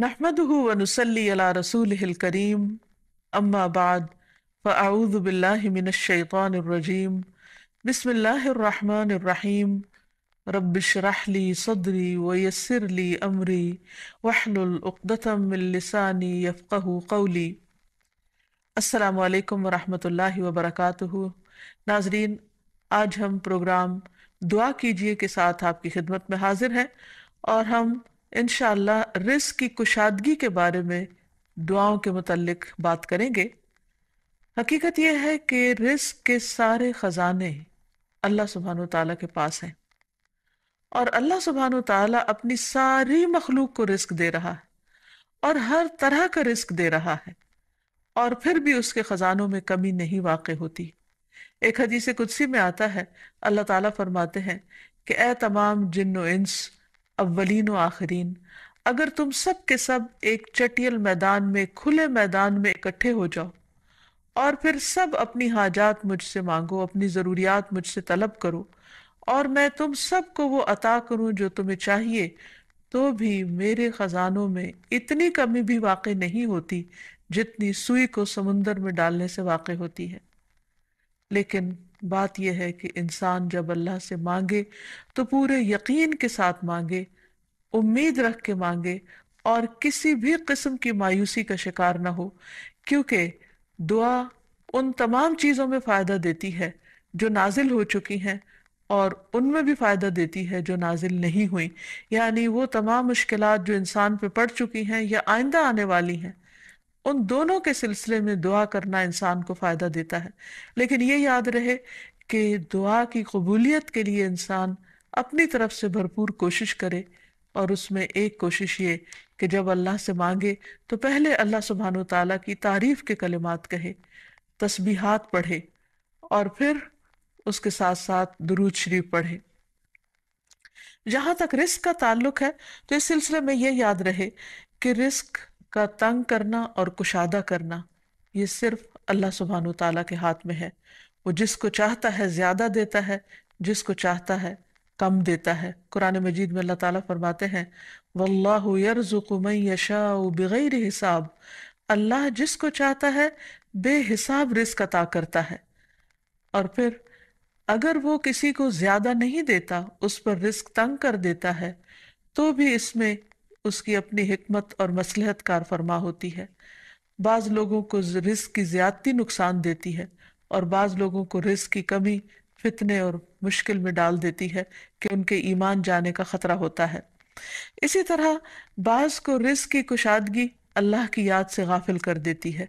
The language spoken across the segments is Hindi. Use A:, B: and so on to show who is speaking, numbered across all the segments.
A: لي صدري करीम अम्माबाद امري واحلل عقده सदरी لساني अमरी قولي السلام عليكم ورحمه الله وبركاته नाजरीन आज हम प्रोग्राम दुआ कीजिए के साथ आपकी खिदमत में हाजिर हैं और हम इनशाला रिस्क की कुशादगी के बारे में दुआओं के मतलब बात करेंगे हकीकत यह है कि रिस्क के सारे ख़जाने अल्लाह सुबहान तला के पास हैं और अल्लाह सुबहान तला अपनी सारी मखलूक को रिस्क दे रहा है और हर तरह का रिस्क दे रहा है और फिर भी उसके ख़जानों में कमी नहीं वाक़ होती एक हदीसी कुदसी में आता है अल्लाह ताला फरमाते हैं कि ए तमाम जिन्नो इंस अवलिन व आखरीन अगर तुम सब के सब एक चटियल मैदान में खुले मैदान में इकट्ठे हो जाओ और फिर सब अपनी हाजात मुझसे मांगो अपनी ज़रूरियात मुझसे तलब करो और मैं तुम सब को वो अता करूं जो तुम्हें चाहिए तो भी मेरे ख़जानों में इतनी कमी भी वाकई नहीं होती जितनी सुई को समुंदर में डालने से वाकई होती है लेकिन बात यह है कि इंसान जब अल्लाह से मांगे तो पूरे यकीन के साथ मांगे उम्मीद रख के मांगे और किसी भी किस्म की मायूसी का शिकार ना हो क्योंकि दुआ उन तमाम चीज़ों में फ़ायदा देती है जो नाजिल हो चुकी हैं और उनमें भी फ़ायदा देती है जो नाजिल नहीं हुई यानी वो तमाम मुश्किल जो इंसान पे पड़ चुकी हैं या आइंदा आने वाली हैं उन दोनों के सिलसिले में दुआ करना इंसान को फ़ायदा देता है लेकिन ये याद रहे कि दुआ की कबूलियत के लिए इंसान अपनी तरफ से भरपूर कोशिश करे और उसमें एक कोशिश ये कि जब अल्लाह से मांगे तो पहले अल्लाह सुबहान तला की तारीफ़ के कलिमात कहे तस्बीहात पढ़े और फिर उसके साथ साथ दरूद शरीफ पढ़े जहाँ तक रिस्क का ताल्लुक है तो इस सिलसिले में यह याद रहे कि रिस्क का तंग करना और कुशादा करना ये सिर्फ अल्लाह सुबहान तला के हाथ में है वो जिसको चाहता है ज़्यादा देता है जिसको चाहता है कम देता है कुरान मजीद में अल्लाह ताला फरमाते हैं वल्लाह यशा बग़ैर हिसाब अल्लाह जिसको चाहता है बेहिसाब रिस्क अता करता है और फिर अगर वो किसी को ज़्यादा नहीं देता उस पर रिस्क तंग कर देता है तो भी इसमें उसकी अपनी हिकमत और मसलहत कार फरमा होती है बाज़ लोगों को रिस्क की ज़्यादती नुकसान देती है और बाज़ लोगों को रिस्क की कमी फितने और मुश्किल में डाल देती है कि उनके ईमान जाने का ख़तरा होता है इसी तरह बाज़ को रिस्क की कुशादगी अल्लाह की याद से गाफिल कर देती है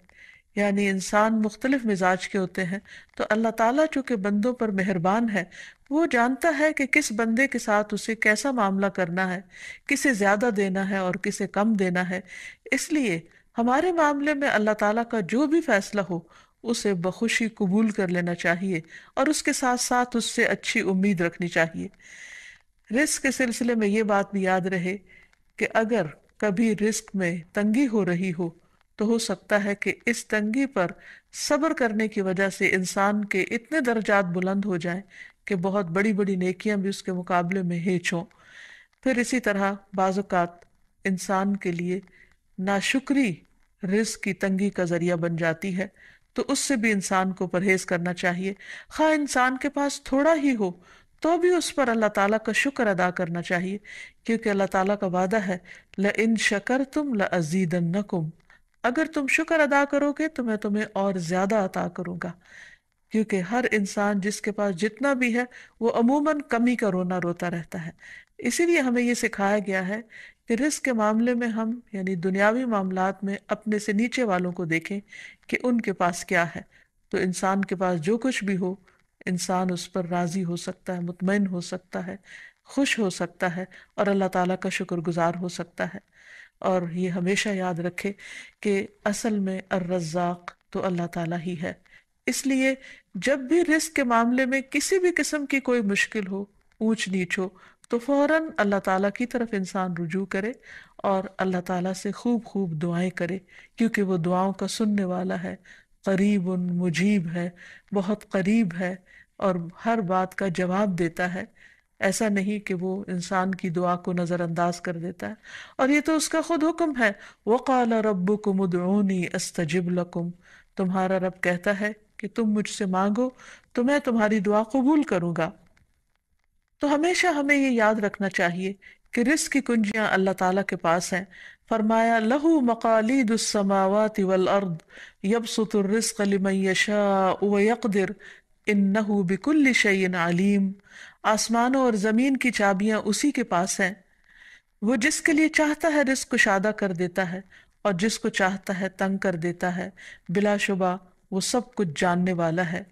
A: यानी इंसान मुख्तलिफ मिजाज के होते हैं तो अल्लाह ताला चूंकि बंदों पर मेहरबान है वो जानता है कि किस बंदे के साथ उसे कैसा मामला करना है किसे ज़्यादा देना है और किसे कम देना है इसलिए हमारे मामले में अल्लाह ताला का जो भी फैसला हो उसे बखुशी कबूल कर लेना चाहिए और उसके साथ साथ उससे अच्छी उम्मीद रखनी चाहिए रिस्क के सिलसिले में ये बात भी याद रहे कि अगर कभी रिस्क में तंगी हो रही हो तो हो सकता है कि इस तंगी पर सब्र करने की वजह से इंसान के इतने दर्जात बुलंद हो जाए कि बहुत बड़ी बड़ी नेकियां भी उसके मुकाबले में हेच हों फिर इसी तरह बाजुकात इंसान के लिए नाशुक्री रिस्क की तंगी का ज़रिया बन जाती है तो उससे भी इंसान को परहेज करना चाहिए खा इंसान के पास थोड़ा ही हो तो भी उस पर अल्लाह ताला का शुक्र अदा करना चाहिए क्योंकि अल्लाह ताला का वादा है ल इन शकर तुम ल नकुम अगर तुम शुक्र अदा करोगे तो मैं तुम्हें और ज्यादा अता करूंगा क्योंकि हर इंसान जिसके पास जितना भी है वो अमूमन कमी का रोना रोता रहता है इसीलिए हमें ये सिखाया गया है कि रिस्क के मामले में हम यानी दुनियावी मामला में अपने से नीचे वालों को देखें कि उनके पास क्या है तो इंसान के पास जो कुछ भी हो इंसान उस पर राज़ी हो सकता है मुतमिन हो सकता है खुश हो सकता है और अल्लाह ताला का शुक्रगुजार हो सकता है और ये हमेशा याद रखे कि असल में अर्रज़ाक तो अल्लाह ताला ही है इसलिए जब भी रिस्क के मामले में किसी भी किस्म की कोई मुश्किल हो ऊंच नीच हो तो फौरन अल्लाह ताला की तरफ इंसान रुजू करे और अल्लाह ताला से खूब खूब दुआएं करे क्योंकि वो दुआओं का सुनने वाला है करीब उन मुजीब है बहुत करीब है और हर बात का जवाब देता है ऐसा नहीं कि वो इंसान की दुआ को नज़रअंदाज कर देता है और ये तो उसका खुद हुक्म है वक़ाल रब को अस्तजिब लकुम तुम्हारा रब कहता है कि तुम मुझसे मांगो तो मैं तुम्हारी दुआ कबूल करूँगा तो हमेशा हमें ये याद रखना चाहिए कि रिस्क की कुंजियाँ अल्लाह ताला के पास हैं फरमाया लहू मकालीदमावत वल अर्द यब सतुर्रिस्क लिमयशा इन नहू बिकुल्ल शैन आलीम आसमानों और जमीन की चाबियां उसी के पास हैं वो जिसके लिए चाहता है रिस्क कुशादा कर देता है और जिसको चाहता है तंग कर देता है बिलाशुबा वो सब कुछ जानने वाला है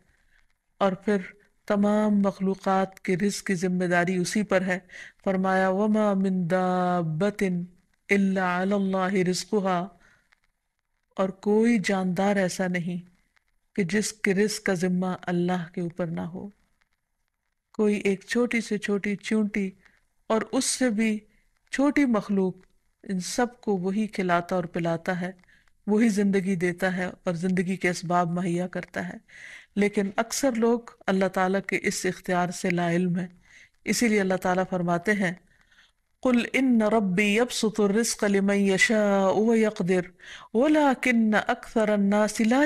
A: और फिर तमाम मखलूक़ के रिस्क की जिम्मेदारी उसी पर है फरमाया वमा मिन दाबतिन रिस्कुहा और कोई जानदार ऐसा नहीं कि जिसके रिस्क का ज़िम्मा अल्लाह के ऊपर ना हो कोई एक छोटी से छोटी चूंटी और उससे भी छोटी मखलूक इन सब को वही खिलाता और पिलाता है वही ज़िंदगी देता है और ज़िंदगी के इसबाब मुहैया करता है लेकिन अक्सर लोग अल्लाह ताला के इस इख्तियार से लाइल्म है इसीलिए अल्लाह ताला फरमाते हैं कुल इन रब्बी यबसतुर्रिस्क लिमन यशा व यकदिर वलाकिन अक्सर अन्नास ला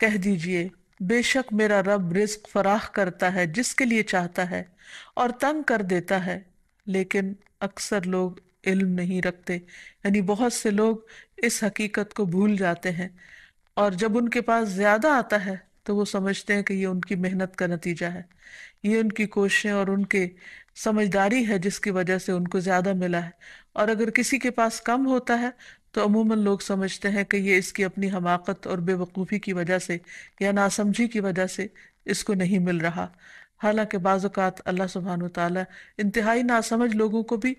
A: कह दीजिए बेशक मेरा रब रिस्क फराह करता है जिसके लिए चाहता है और तंग कर देता है लेकिन अक्सर लोग इल्म नहीं रखते यानी बहुत से लोग इस हकीकत को भूल जाते हैं और जब उनके पास ज़्यादा आता है तो वो समझते हैं कि ये उनकी मेहनत का नतीजा है ये उनकी कोशिशें और उनके समझदारी है जिसकी वजह से उनको ज़्यादा मिला है और अगर किसी के पास कम होता है तो अमूमन लोग समझते हैं कि ये इसकी अपनी हमाकत और बेवकूफ़ी की वजह से या नासमझी की वजह से इसको नहीं मिल रहा हालांकि बाज़ात अल्लाह सुबहान तै इंतहाई नासमझ लोगों को भी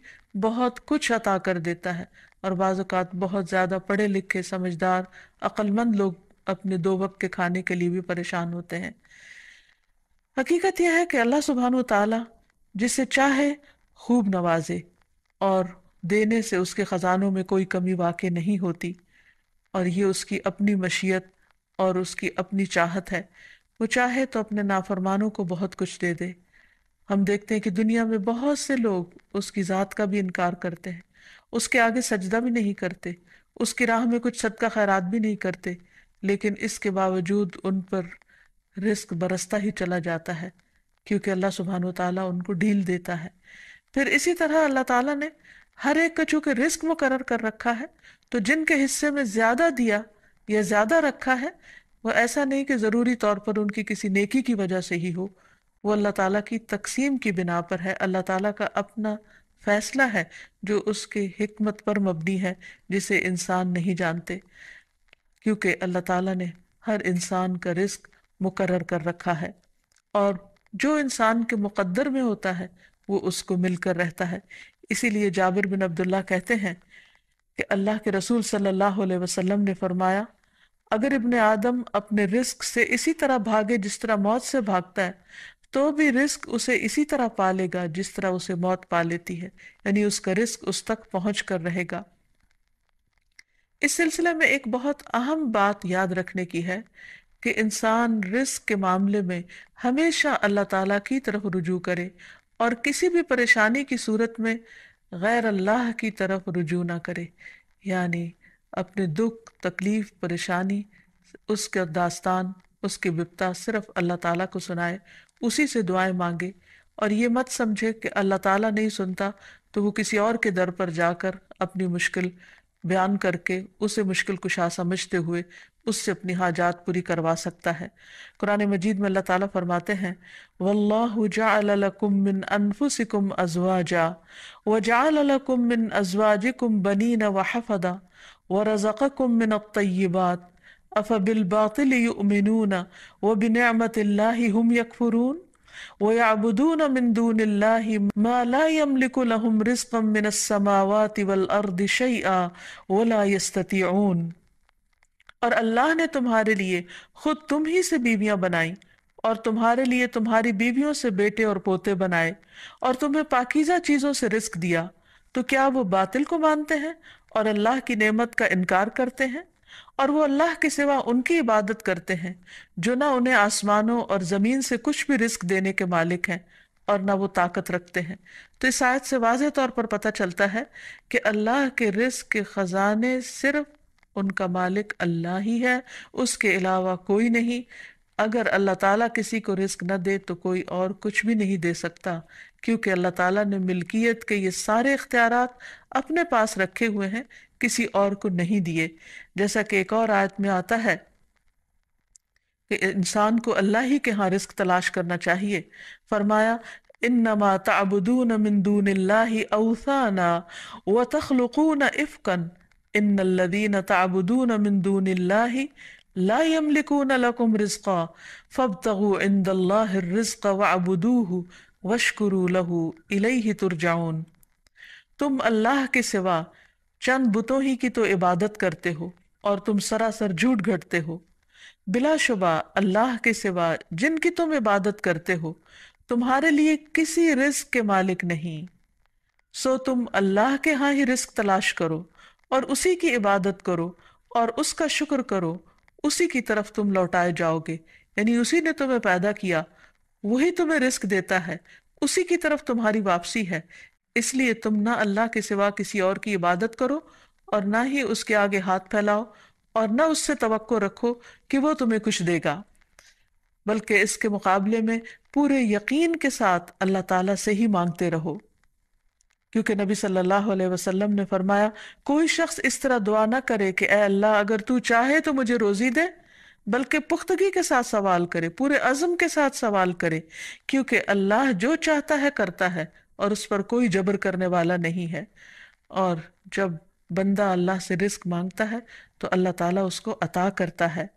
A: बहुत कुछ अता कर देता है और बाज़ात बहुत ज़्यादा पढ़े लिखे समझदार अक्लमंद लोग अपने दो वक्त के खाने के लिए भी परेशान होते हैं हकीकत यह है कि अल्लाह सुबहान ताली जिसे चाहे खूब नवाजे और देने से उसके ख़जानों में कोई कमी वाक़ नहीं होती और ये उसकी अपनी मशीयत और उसकी अपनी चाहत है वो चाहे तो अपने नाफरमानों को बहुत कुछ दे दे हम देखते हैं कि दुनिया में बहुत से लोग उसकी ज़ात का भी इनकार करते हैं उसके आगे सजदा भी नहीं करते उसकी राह में कुछ सदका खैरात भी नहीं करते लेकिन इसके बावजूद उन पर रिस्क बरसता ही चला जाता है क्योंकि अल्लाह सुबहान तला उनको ढील देता है फिर इसी तरह अल्लाह ताला ने हर एक का चूंकि रिस्क मुकर कर रखा है तो जिनके हिस्से में ज्यादा दिया या ज्यादा रखा है वह ऐसा नहीं कि ज़रूरी तौर पर उनकी किसी नेकी की वजह से ही हो वो अल्लाह ताला की तकसीम की बिना पर है अल्लाह ताला का अपना फैसला है जो उसके हिकमत पर मबनी है जिसे इंसान नहीं जानते क्योंकि अल्लाह ताला ने हर इंसान का रिस्क मुकर कर रखा है और जो इंसान के मुकद्दर में होता है वो उसको मिलकर रहता है इसीलिए जाबिर बिन अब्दुल्ला कहते हैं कि अल्लाह के रसूल सल्लल्लाहु अलैहि वसल्लम ने फरमाया अगर इबन आदम अपने रिस्क से इसी तरह भागे जिस तरह मौत से भागता है तो भी रिस्क उसे इसी तरह पालेगा जिस तरह उसे मौत पा लेती है यानी उसका रिस्क उस तक पहुंच कर रहेगा इस सिलसिले में एक बहुत अहम बात याद रखने की है कि इंसान रिस्क के मामले में हमेशा अल्लाह ताला की तरफ रुजू करे और किसी भी परेशानी की सूरत में गैर अल्लाह की तरफ रुजू ना करे यानी अपने दुख तकलीफ़ परेशानी उसका दास्तान उसकी विपता सिर्फ अल्लाह ताला को सुनाए उसी से दुआएं मांगे और ये मत समझे कि अल्लाह ताला नहीं सुनता तो वो किसी और के दर पर जाकर अपनी मुश्किल बयान करके उसे मुश्किल कुशा समझते हुए उससे अपनी हाजात पूरी करवा सकता है कुरान मजीद में अल्लाह ताला फरमाते हैं वल्लाकुम मिन अनफुसिकुम अजवाजा व मिन अजवाजिकुम व रज़क़कुम मिन अफ़बिल बातिल युमिनून व हम यकफुरून لا يملك لهم رزقا من السماوات والارض شيئا ولا يستطيعون और अल्लाह ने तुम्हारे लिए खुद तुम ही से बीवियां बनाई और तुम्हारे लिए तुम्हारी बीवियों से बेटे और पोते बनाए और तुम्हें पाकिजा चीजों से रिस्क दिया तो क्या वो बातिल को मानते हैं और अल्लाह की नेमत का इनकार करते हैं और वो अल्लाह के सिवा उनकी इबादत करते हैं जो ना उन्हें आसमानों और ज़मीन से कुछ भी रिस्क देने के मालिक हैं और ना वो ताकत रखते हैं तो इस आयत से वाज तौर पर पता चलता है कि अल्लाह के रिस्क के ख़जाने सिर्फ उनका मालिक अल्लाह ही है उसके अलावा कोई नहीं अगर अल्लाह ताला किसी को रिस्क न दे तो कोई और कुछ भी नहीं दे सकता क्योंकि अल्लाह ताला ने मिल्कियत के ये सारे इख्तियार अपने पास रखे हुए हैं किसी और को नहीं दिए जैसा कि एक और आयत में आता है कि इंसान को अल्लाह ही के यहाँ रिस्क तलाश करना चाहिए फरमाया इन नमा तबदून अवसाना व तखलकून इफ़कन इन लदीन तबदून वशकुरु लहू इलही तुरजाउन तुम अल्लाह के सिवा चंद बुतों ही की तो इबादत करते हो और तुम सरासर झूठ घटते हो बिलाशुबा अल्लाह के सिवा जिनकी तुम इबादत करते हो तुम्हारे लिए किसी रिस्क के मालिक नहीं सो तुम अल्लाह के यहाँ ही रिस्क तलाश करो और उसी की इबादत करो और उसका शुक्र करो उसी की तरफ तुम लौटाए जाओगे यानी उसी ने तुम्हें पैदा किया वही तुम्हें रिस्क देता है उसी की तरफ तुम्हारी वापसी है इसलिए तुम ना अल्लाह के सिवा किसी और की इबादत करो और ना ही उसके आगे हाथ फैलाओ और ना उससे तवक्को रखो कि वो तुम्हें कुछ देगा बल्कि इसके मुकाबले में पूरे यकीन के साथ अल्लाह ताला से ही मांगते रहो क्योंकि नबी सल्लल्लाहु अलैहि वसल्लम ने फरमाया कोई शख्स इस तरह दुआ ना करे कि ए अल्लाह अगर तू चाहे तो मुझे रोजी दे बल्कि पुख्तगी के साथ सवाल करे पूरे अज़म के साथ सवाल करे क्योंकि अल्लाह जो चाहता है करता है और उस पर कोई जबर करने वाला नहीं है और जब बंदा अल्लाह से रिस्क मांगता है तो अल्लाह ताला उसको अता करता है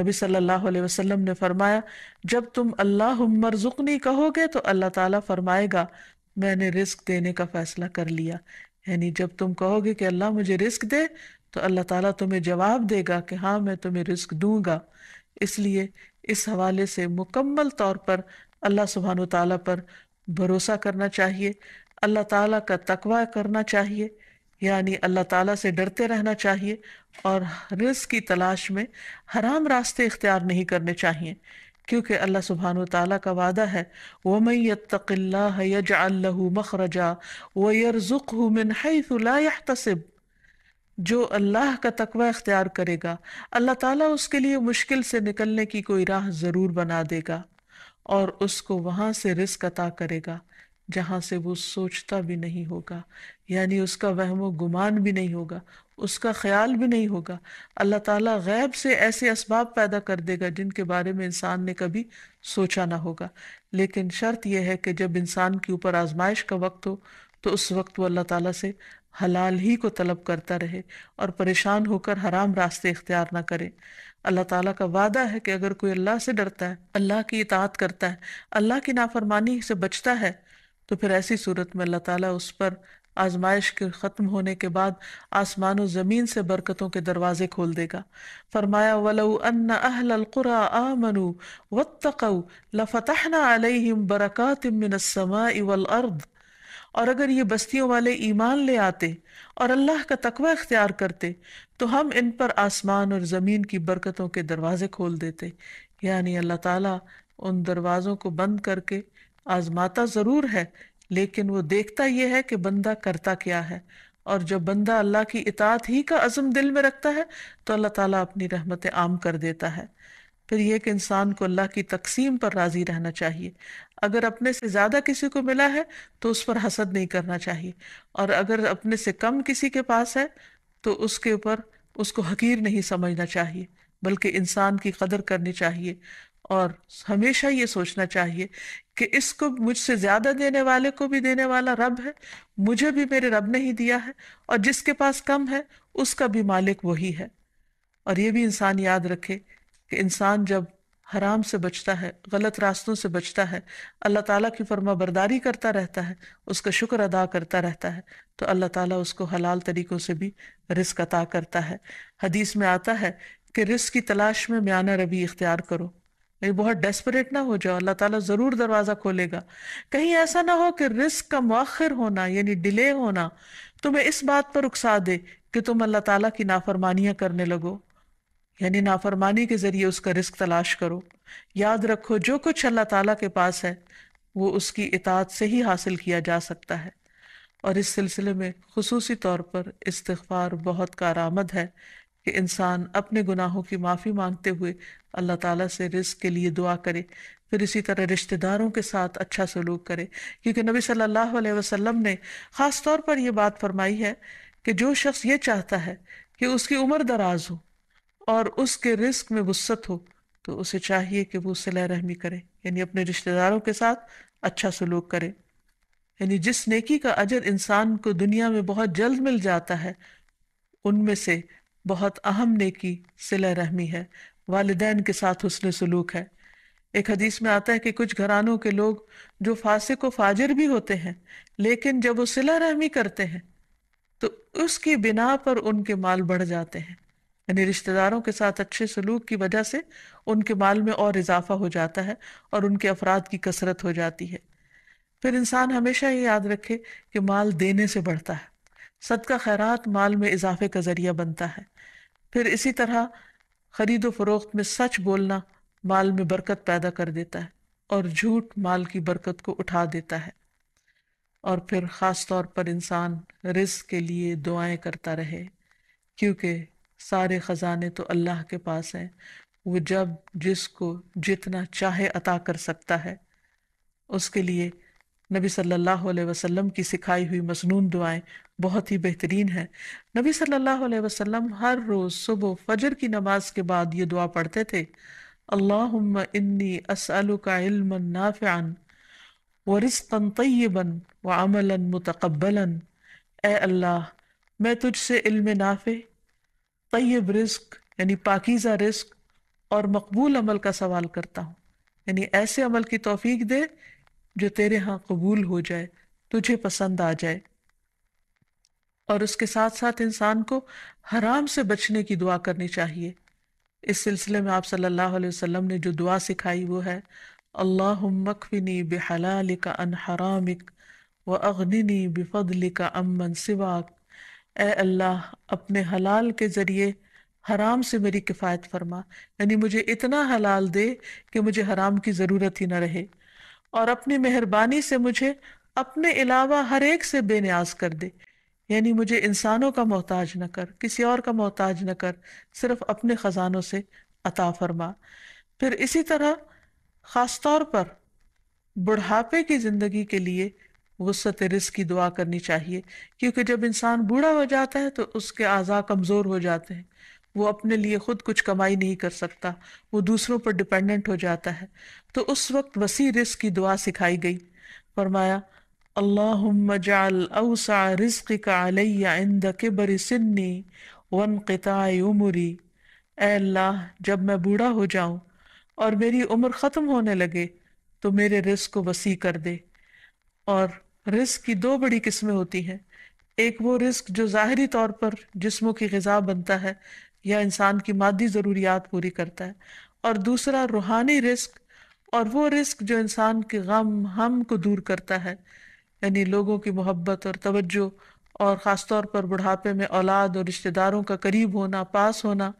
A: नबी सल्लल्लाहु अलैहि वसल्लम ने फरमाया जब तुम अल्लाह मरजुकनी कहोगे तो अल्लाह ताला फरमाएगा मैंने रिस्क देने का फैसला कर लिया यानी जब तुम कहोगे कि अल्लाह मुझे रिस्क दे तो अल्लाह ताला तुम्हें जवाब देगा कि हाँ मैं तुम्हें रिस्क दूंगा इसलिए इस हवाले से मुकम्मल तौर पर अल्लाह सुबहान तला पर भरोसा करना चाहिए अल्लाह ताला का तकवा करना चाहिए यानी अल्लाह ताला से डरते रहना चाहिए और रिज की तलाश में हराम रास्ते इख्तियार नहीं करने चाहिए क्योंकि अल्लाह सुबहान तला का वादा है वमयतल्ला यज मखरजा व यरजुक मिन जो अल्लाह का तकवा अख्तियार करेगा अल्लाह ताला उसके लिए मुश्किल से निकलने की कोई राह ज़रूर बना देगा और उसको वहाँ से रिस्क अता करेगा जहाँ से वो सोचता भी नहीं होगा यानी उसका वहमो गुमान भी नहीं होगा उसका ख्याल भी नहीं होगा अल्लाह ताला गैब से ऐसे इसबाब पैदा कर देगा जिनके बारे में इंसान ने कभी सोचा ना होगा लेकिन शर्त यह है कि जब इंसान के ऊपर आजमाइश का वक्त हो तो उस वक्त वो अल्लाह ताला से हलाल ही को तलब करता रहे और परेशान होकर हराम रास्ते इख्तियार ना करे अल्लाह ताला का वादा है कि अगर कोई अल्लाह से डरता है अल्लाह की इतात करता है अल्लाह की नाफरमानी से बचता है तो फिर ऐसी सूरत में अल्लाह ताला उस पर आजमाइश के ख़त्म होने के बाद आसमान ज़मीन से बरकतों के दरवाजे खोल देगा फरमाया वलऊ अन्न अहलकुरा आमनु वत्तकऊ लफ़तहना अलैहिम बरक़ात मिनसमा वल और अगर ये बस्तियों वाले ईमान ले आते और अल्लाह का तकवा इख्तियार करते तो हम इन पर आसमान और ज़मीन की बरकतों के दरवाजे खोल देते यानी अल्लाह ताला उन दरवाज़ों को बंद करके आजमाता ज़रूर है लेकिन वो देखता यह है कि बंदा करता क्या है और जब बंदा अल्लाह की इतात ही का अज़म दिल में रखता है तो अल्लाह ताला अपनी रहमत आम कर देता है फिर यह कि इंसान को अल्लाह की तकसीम पर राजी रहना चाहिए अगर अपने से ज़्यादा किसी को मिला है तो उस पर हसद नहीं करना चाहिए और अगर अपने से कम किसी के पास है तो उसके ऊपर उसको हकीर नहीं समझना चाहिए बल्कि इंसान की कदर करनी चाहिए और हमेशा ये सोचना चाहिए कि इसको मुझसे ज़्यादा देने वाले को भी देने वाला रब है मुझे भी मेरे रब ने ही दिया है और जिसके पास कम है उसका भी मालिक वही है और ये भी इंसान याद रखे कि इंसान जब हराम से बचता है गलत रास्तों से बचता है अल्लाह ताला की फर्मा बरदारी करता रहता है उसका शुक्र अदा करता रहता है तो अल्लाह ताला उसको हलाल तरीक़ों से भी रिस्क अता करता है हदीस में आता है कि रिस्क की तलाश में म्याना रबी इख्तियार करो ये बहुत डेस्परेट ना हो जाओ अल्लाह ताला ज़रूर दरवाज़ा खोलेगा कहीं ऐसा ना हो कि रिस्क का मौखर होना यानी डिले होना तुम्हें इस बात पर उकसा दे कि तुम अल्लाह ताला की नाफरमानियाँ करने लगो यानी नाफरमानी के जरिए उसका रिस्क तलाश करो याद रखो जो कुछ अल्लाह ताला के पास है वो उसकी इतात से ही हासिल किया जा सकता है और इस सिलसिले में खसूसी तौर पर इस्तार बहुत कारामद है कि इंसान अपने गुनाहों की माफ़ी मांगते हुए अल्लाह ताला से रिस्क के लिए दुआ करे फिर इसी तरह रिश्तेदारों के साथ अच्छा सलूक करे क्योंकि नबी सल्लल्लाहु अलैहि वसल्लम ने ख़ास तौर पर यह बात फरमाई है कि जो शख्स ये चाहता है कि उसकी उम्र दराज हो और उसके रिस्क में वसत हो तो उसे चाहिए कि वो सिला रहमी करे यानी अपने रिश्तेदारों के साथ अच्छा सलूक करे यानी जिस नेकी का अजर इंसान को दुनिया में बहुत जल्द मिल जाता है उनमें से बहुत अहम नेकी सिला रहमी है वालदेन के साथ उसने सलूक है एक हदीस में आता है कि कुछ घरानों के लोग जो फासे को फाजिर भी होते हैं लेकिन जब वो सिला रहमी करते हैं तो उसकी बिना पर उनके माल बढ़ जाते हैं यानी रिश्तेदारों के साथ अच्छे सलूक की वजह से उनके माल में और इजाफा हो जाता है और उनके अफराद की कसरत हो जाती है फिर इंसान हमेशा ये याद रखे कि माल देने से बढ़ता है सदका खैरात माल में इजाफे का जरिया बनता है फिर इसी तरह खरीदो फरोख्त में सच बोलना माल में बरकत पैदा कर देता है और झूठ माल की बरकत को उठा देता है और फिर ख़ास तौर पर इंसान रिस्क के लिए दुआएं करता रहे क्योंकि सारे ख़जाने तो अल्लाह के पास हैं वो जब जिसको जितना चाहे अता कर सकता है उसके लिए नबी सल्लल्लाहु अलैहि वसल्लम की सिखाई हुई मसनून दुआएं बहुत ही बेहतरीन हैं नबी सल्लल्लाहु अलैहि वसल्लम हर रोज़ सुबह फजर की नमाज के बाद ये दुआ पढ़ते थे अल्लाहुम्मा इन्नी अस्अलुका इल्मन नाफ़िअन व रिज़्क़न तय्यबन व अमलन मुतक़ब्बलन ए अल्लाह मैं तुझसे इल्म नाफ़े तयब रिस्क यानी पाकिज़ा रिस्क और मकबूल अमल का सवाल करता हूँ यानी ऐसे अमल की तोफीक दे जो तेरे यहाँ कबूल हो जाए तुझे पसंद आ जाए और उसके साथ साथ इंसान को हराम से बचने की दुआ करनी चाहिए इस सिलसिले में आप सल्लल्लाहु अलैहि वसल्लम ने जो दुआ सिखाई वो है अल्लाहमकफिनी बेहलालिका अन हरामिक व अग्निनी बिफदलिका अमन सिवाक ए अल्लाह अपने हलाल के ज़रिए हराम से मेरी किफ़ायत फरमा यानी मुझे इतना हलाल दे कि मुझे हराम की ज़रूरत ही ना रहे और अपनी मेहरबानी से मुझे अपने अलावा हर एक से बेनियाज कर दे यानी मुझे इंसानों का मोहताज न कर किसी और का मोहताज न कर सिर्फ अपने ख़जानों से अता फरमा फिर इसी तरह ख़ास तौर पर बुढ़ापे की ज़िंदगी के लिए वसत रिस्क की दुआ करनी चाहिए क्योंकि जब इंसान बूढ़ा हो जाता है तो उसके अज़ा कमज़ोर हो जाते हैं वो अपने लिए खुद कुछ कमाई नहीं कर सकता वो दूसरों पर डिपेंडेंट हो जाता है तो उस वक्त वसी रिस्क की दुआ सिखाई गई फरमाया अल्लाहुम्म रिस्क का अलैया इंद किबर सन्नी वन कताए उमरी एल्ला जब मैं बूढ़ा हो जाऊँ और मेरी उम्र ख़त्म होने लगे तो मेरे रिस्क को वसी कर दे और रिस्क की दो बड़ी किस्में होती हैं एक वो रिस्क जो ज़ाहरी तौर पर जिस्मों की गज़ा बनता है या इंसान की मादी ज़रूरियात पूरी करता है और दूसरा रूहानी रिस्क और वो रिस्क जो इंसान के गम हम को दूर करता है यानी लोगों की मोहब्बत और तवज्जो और ख़ास तौर पर बुढ़ापे में औलाद और रिश्तेदारों का करीब होना पास होना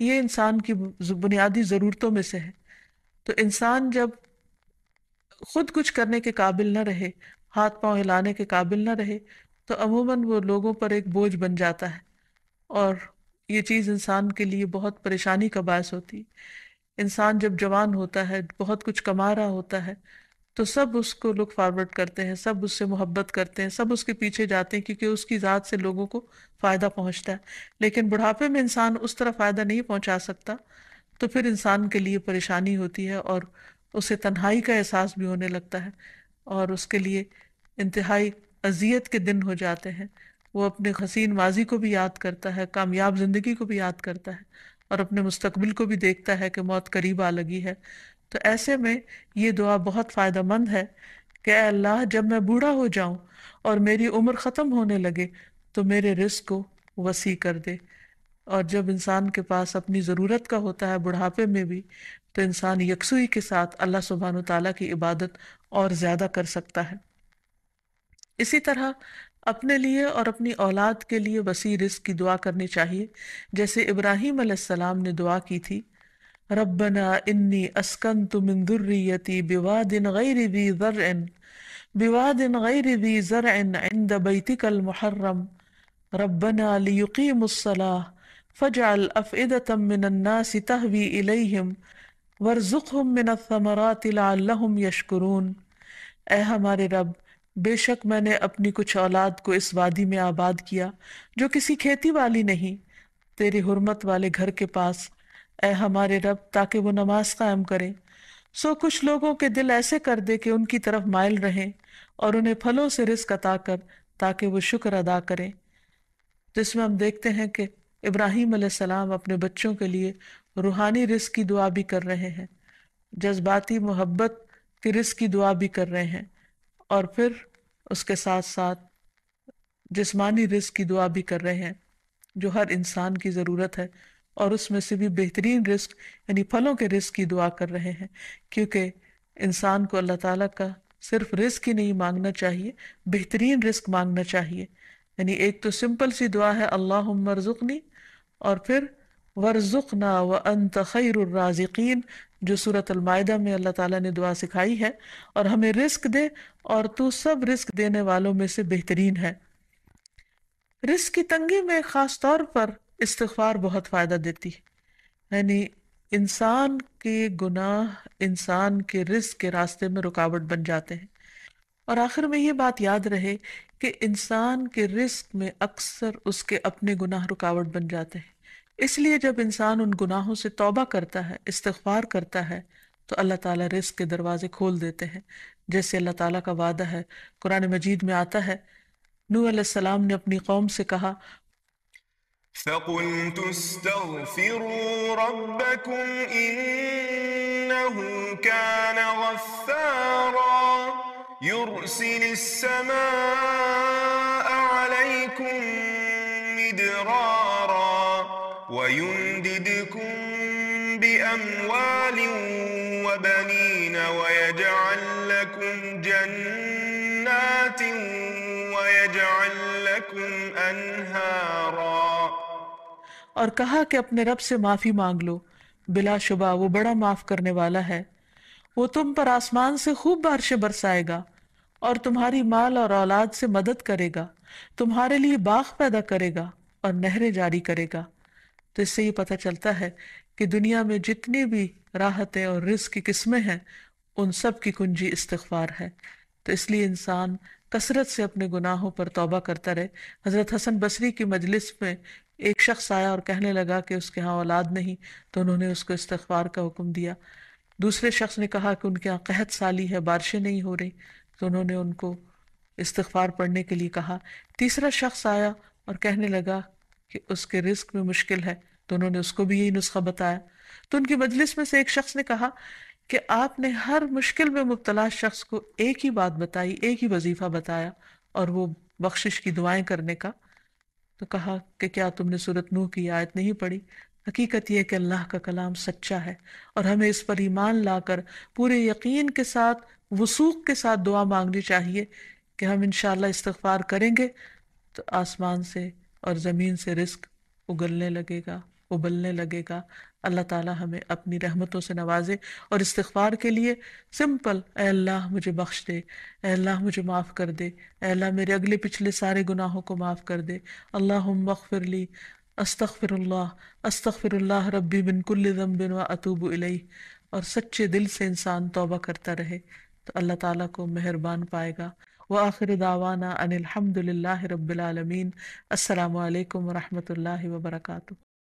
A: ये इंसान की बुनियादी ज़रूरतों में से है तो इंसान जब खुद कुछ करने के काबिल न रहे हाथ पांव हिलाने के काबिल ना रहे तो अमूमन वो लोगों पर एक बोझ बन जाता है और ये चीज़ इंसान के लिए बहुत परेशानी का बायस होती इंसान जब जवान होता है बहुत कुछ कमा रहा होता है तो सब उसको लुक फॉरवर्ड करते हैं सब उससे मोहब्बत करते हैं सब उसके पीछे जाते हैं क्योंकि उसकी ज़ात से लोगों को फ़ायदा पहुंचता है लेकिन बुढ़ापे में इंसान उस तरह फ़ायदा नहीं पहुंचा सकता तो फिर इंसान के लिए परेशानी होती है और उसे तन्हाई का एहसास भी होने लगता है और उसके लिए इंतहाई अजियत के दिन हो जाते हैं वो अपने हसीन माजी को भी याद करता है कामयाब ज़िंदगी को भी याद करता है और अपने मुस्तबिल को भी देखता है कि मौत करीब आ लगी है तो ऐसे में ये दुआ बहुत फ़ायदा मंद है कि अल्लाह जब मैं बूढ़ा हो जाऊँ और मेरी उम्र ख़त्म होने लगे तो मेरे रिस्क को वसी कर दे और जब इंसान के पास अपनी ज़रूरत का होता है बुढ़ापे में भी तो इंसान यकसुई के साथ अल्लाह सुबहान तला की इबादत और ज़्यादा कर सकता है इसी तरह अपने लिए और अपनी औलाद के लिए वसी रिस्क की दुआ करनी चाहिए जैसे इब्राहिम अलैहिस्सलाम ने दुआ की थी रबना इन्नी अस्कन तुमदुर्रियती बिवादिन गैर दी ज़रअन बिवादिन गैर दी ज़रअन इंद बैतिकल मुहर्रम रबना मुसलाह फजाल अफ़दतम मिनन्नास तहवी इलैहिम वर्ज़ुक़हम मिनथमरात लअल्लहुम यशकुरून ए हमारे रब बेशक मैंने अपनी कुछ औलाद को इस वादी में आबाद किया जो किसी खेती वाली नहीं तेरी हुरमत वाले घर के पास ए हमारे रब ताकि वो नमाज कायम करें सो कुछ लोगों के दिल ऐसे कर दे कि उनकी तरफ माइल रहें और उन्हें फलों से रिस्क अता कर ताकि वो शुक्र अदा करें जिसमें हम देखते हैं कि इब्राहिम सलाम अपने बच्चों के लिए रूहानी रिस्क की दुआ भी कर रहे हैं जज्बाती मोहब्बत के रिस्क की दुआ भी कर रहे हैं और फिर उसके साथ साथ जिस्मानी रिस्क की दुआ भी कर रहे हैं जो हर इंसान की ज़रूरत है और उसमें से भी बेहतरीन रिस्क यानी फलों के रिस्क की दुआ कर रहे हैं क्योंकि इंसान को अल्लाह ताला का सिर्फ रिस्क ही नहीं मांगना चाहिए बेहतरीन रिस्क मांगना चाहिए यानी एक तो सिंपल सी दुआ है अल्लाह मरजुकनी और फिर वर्जुक ना व अंत खैरराजिकीन जो सूरत अलमायदा में अल्लाह ताला ने दुआ सिखाई है और हमें रिस्क दे और तू सब रिस्क देने वालों में से बेहतरीन है रिस्क की तंगी में ख़ास तौर पर इस्तफार बहुत फ़ायदा देती है यानी इंसान के गुनाह इंसान के रिस्क के रास्ते में रुकावट बन जाते हैं और आखिर में ये बात याद रहे कि इंसान के रिस्क में अक्सर उसके अपने गुनाह रुकावट बन जाते हैं इसलिए जब इंसान उन गुनाहों से तोबा करता है इस्तगफार करता है तो अल्लाह ताला रिस्क के दरवाजे खोल देते हैं जैसे अल्लाह ताला का वादा है कुरान मजीद में आता है नू सलाम ने अपनी कौम से कहा فقلت يرسل السماء عليكم مدرارا ويمددكم بأموال وبنين ويجعل لكم جنات ويجعل لكم أنهارا اور کہا کہ اپنے رب سے معافی مانگ لو بلا شبہ وہ بڑا معاف کرنے والا ہے वो तुम पर आसमान से खूब बारिशें बरसाएगा और तुम्हारी माल और औलाद से मदद करेगा तुम्हारे लिए बाग पैदा करेगा और नहरें जारी करेगा तो इससे ये पता चलता है कि दुनिया में जितनी भी राहतें और रिस्क की किस्में हैं उन सब की कुंजी इस्तफार है तो इसलिए इंसान कसरत से अपने गुनाहों पर तौबा करता रहे हज़रत हसन बसरी की मजलिस में एक शख्स आया और कहने लगा कि उसके यहाँ औलाद नहीं तो उन्होंने उसको इस्तफार का हुक्म दिया दूसरे शख्स ने कहा कि उनके यहाँ कहत साली है बारिशें नहीं हो रही तो उन्होंने उनको इस्तफार पढ़ने के लिए कहा तीसरा शख्स आया और कहने लगा कि उसके रिस्क में मुश्किल है तो उन्होंने उसको भी यही नुस्खा बताया तो उनकी मजलिस में से एक शख्स ने कहा कि आपने हर मुश्किल में मुबतला शख्स को एक ही बात बताई एक ही वजीफा बताया और वो बख्शिश की दुआएं करने का तो कहा कि क्या तुमने सूरत नूह की आयत नहीं पढ़ी हकीकत यह कि अल्लाह का कलाम सच्चा है और हमें इस पर ईमान लाकर पूरे यकीन के साथ वसूख के साथ दुआ मांगनी चाहिए कि हम इन इस्तफार करेंगे तो आसमान से और ज़मीन से रिस्क उगलने लगेगा उबलने लगेगा अल्लाह ताला हमें अपनी रहमतों से नवाजे और इस्तफार के लिए सिंपल अल्लाह मुझे बख्श दे अल्लाह मुझे माफ़ कर दे अल्लाह मेरे अगले पिछले सारे गुनाहों को माफ़ कर दे अल्लाह मखफिरली अस्तफ़िरल्ला अस्तफ़िरल्ला रबी बिन कुल्ल बिन व अतूब इलई और सच्चे दिल से इंसान तोबा करता रहे तो अल्लाह ताला को मेहरबान पाएगा व आखिर दावाना अनिलहमदिल्ल रबालमीन अल्लाम वरहमल वर्का